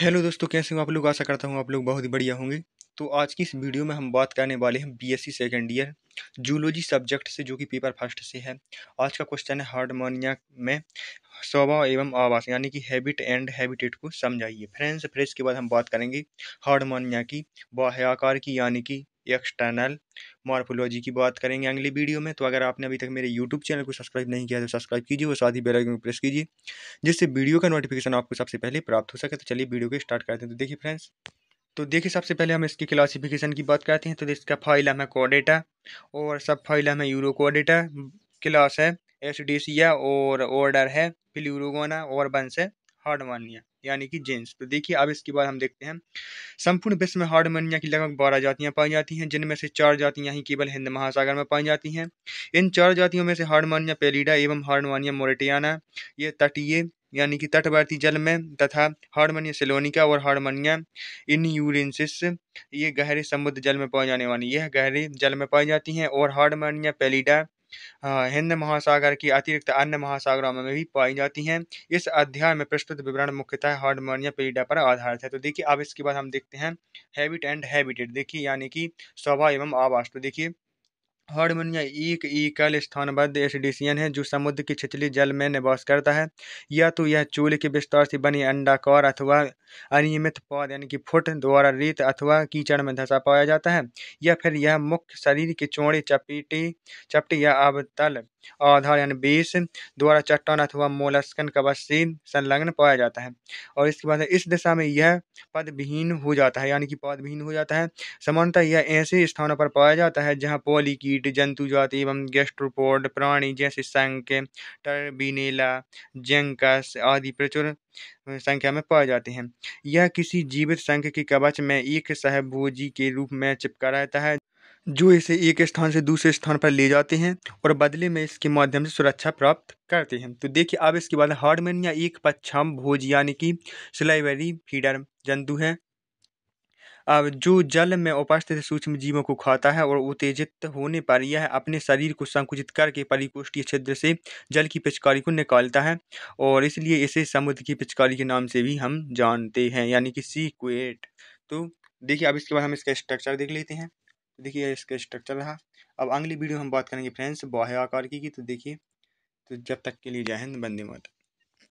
hello दोस्तों कैसे हो आप लोग आशा करता हूँ आप लोग बहुत ही बढ़िया होंगे तो आज की इस वीडियो में हम बात करने वाले हैं BSc second year zoology subject से जो कि पेपर फर्स्ट से है आज का क्वेश्चन है हार्डमोनिया में स्वभाव एवं आवास यानी कि हैबिट एंड हैबिटेट को समझाइए फ्रेंड्स फ्रेज के बाद हम बात करेंगे हार्डमोनिया की बाह्याकार की यानी कि एक्सटर्नल मॉर्फोलॉजी की बात करेंगे अगली वीडियो में तो अगर आपने अभी तक मेरे यूट्यूब चैनल को सब्सक्राइब नहीं किया तो सब्सक्राइब कीजिए और साथ ही बेल आइकन को प्रेस कीजिए जिससे वीडियो का नोटिफिकेशन आपको सबसे पहले प्राप्त हो सके तो चलिए वीडियो को स्टार्ट करते हैं तो देखिए फ्रेंड्स तो देखिए सबसे पहले हम इसकी क्लासिफिकेशन की बात करते हैं तो इसका फाइलम है कोडेटा और सब फाइलम है यूरो कोडेटा क्लास है एस और ऑर्डर है प्लूरोगोना और बंस है हार्डमानिया यानी कि जेंस तो देखिए अब इसके बाद हम देखते हैं संपूर्ण विश्व में हार्डमानिया की लगभग बारह जातियां पाई जाती हैं जिनमें से चार जातियां ही केवल हिंद महासागर में पाई जाती हैं इन चार जातियों में से हार्डमानिया पेलीडा एवं हार्डमानिया मोरेटियाना ये तटीय यानी कि तटवर्ती जल में तथा हार्डमानिया सेलोनिका और हार्डमानिया इन यूरेंसिस ये गहरे समुद्र जल में पाई जाने वाली यह गहरे जल में पाई जाती हैं और हार्डमानिया पेलीडा हिंद महासागर की अतिरिक्त अन्य महासागरों में भी पाई जाती हैं इस अध्याय में प्रस्तुत विवरण मुख्यतः हार्डमोनिया पीडा पर आधारित है तो देखिए अब इसके बाद हम देखते हैं हैबिट एंड हैबिटेट देखिए यानी कि स्वभाव एवं आवास तो देखिए हारमोनिया एक एकल स्थानबद्ध एसडीसीएन है जो समुद्र की छिछली जल में निवास करता है या तो यह चूल के विस्तार से बनी अंडाकार अथवा अनियमित पौध यानी कि फुट द्वारा रेत अथवा कीचड़ में धंसा पाया जाता है या फिर यह मुख्य शरीर के चौड़े चपेटे चपटे या अवतल आधार यानी बीस द्वारा चट्टान अथवा मोलस्कन कवसी संलग्न पाया जाता है और इसके बाद इस दिशा में यह पदविहीन हो जाता है यानी कि पदविहीन हो जाता है समानता यह ऐसे स्थानों पर पाया जाता है जहाँ पॉलीकीट जंतु जाति एवं गैस्ट्रोपोड प्राणी जैसे संख टर्बिनेला जेंकस आदि प्रचुर संख्या में पाए जाते हैं यह किसी जीवित संघ के कवच में एक सहभोजी के रूप में चिपका रहता है जो इसे एक स्थान से दूसरे स्थान पर ले जाते हैं और बदले में इसके माध्यम से सुरक्षा प्राप्त करते हैं तो देखिए अब इसके बाद हार्डमेन या एक पच्छम भोज यानी कि स्लाइवेरी फीडर जंतु है अब जो जल में उपस्थित सूक्ष्म जीवों को खाता है और उत्तेजित होने पर यह अपने शरीर को संकुचित करके परिकोष्ठीय छिद्र से जल की पिचकारी को निकालता है और इसलिए इसे समुद्र की पिचकारी के नाम से भी हम जानते हैं यानी कि सीक्वेट तो देखिए अब इसके बाद हम इसका स्ट्रक्चर देख लेते हैं देखिए इसका स्ट्रक्चर रहा अब अगली वीडियो हम बात करेंगे फ्रेंड्स बाह्य आकार की, तो देखिए तो जब तक के लिए जय हिंद बंदे मत